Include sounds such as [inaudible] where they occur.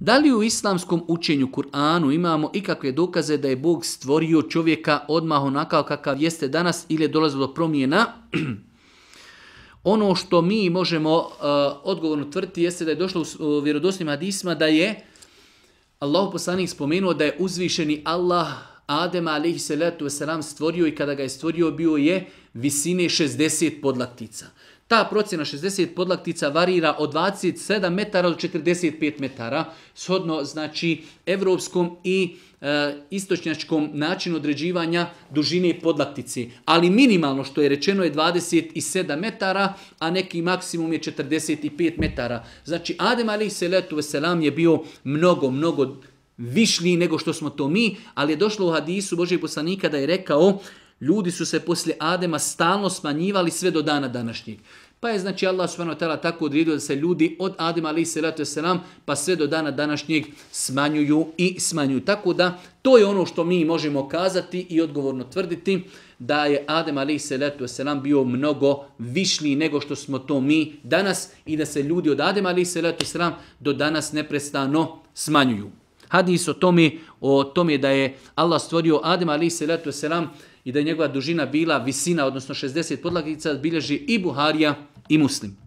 Da li u islamskom učenju Kur'anu imamo ikakve dokaze da je Bog stvorio čovjeka odmah onakav kakav jeste danas ili je dolazilo do promjena? [clears throat] ono što mi možemo uh, odgovorno tvrti jeste da je došlo u uh, vjerodosnim hadisma da je Allah poslanik spomenuo da je uzvišeni Allah Adem alaihi salatu wasalam stvorio i kada ga je stvorio bio je visine 60 podlatica. Ta procjena 60 podlaktica varira od 27 metara do 45 metara, shodno znači evropskom i e, istočnjačkom načinu određivanja dužine podlaktice. Ali minimalno što je rečeno je 27 metara, a neki maksimum je 45 metara. Znači Adem Ali Seletu Veselam je bio mnogo, mnogo višli nego što smo to mi, ali je došlo u hadisu Božeg poslanika da je rekao Ljudi su se poslije Adema stalno smanjivali sve do dana današnjeg. Pa je znači Allah subhanahu wa ta'ala tako odredio da se ljudi od Adema alaihi salatu selam pa sve do dana današnjeg smanjuju i smanjuju. Tako da to je ono što mi možemo kazati i odgovorno tvrditi da je Adem alaihi salatu selam bio mnogo višniji nego što smo to mi danas i da se ljudi od Adema alaihi salatu selam do danas neprestano smanjuju hadis o tome, o tome da je Allah stvorio Adem alaih salatu wasalam i da je njegova dužina bila visina, odnosno 60 podlagica, bilježi i Buharija i Muslim.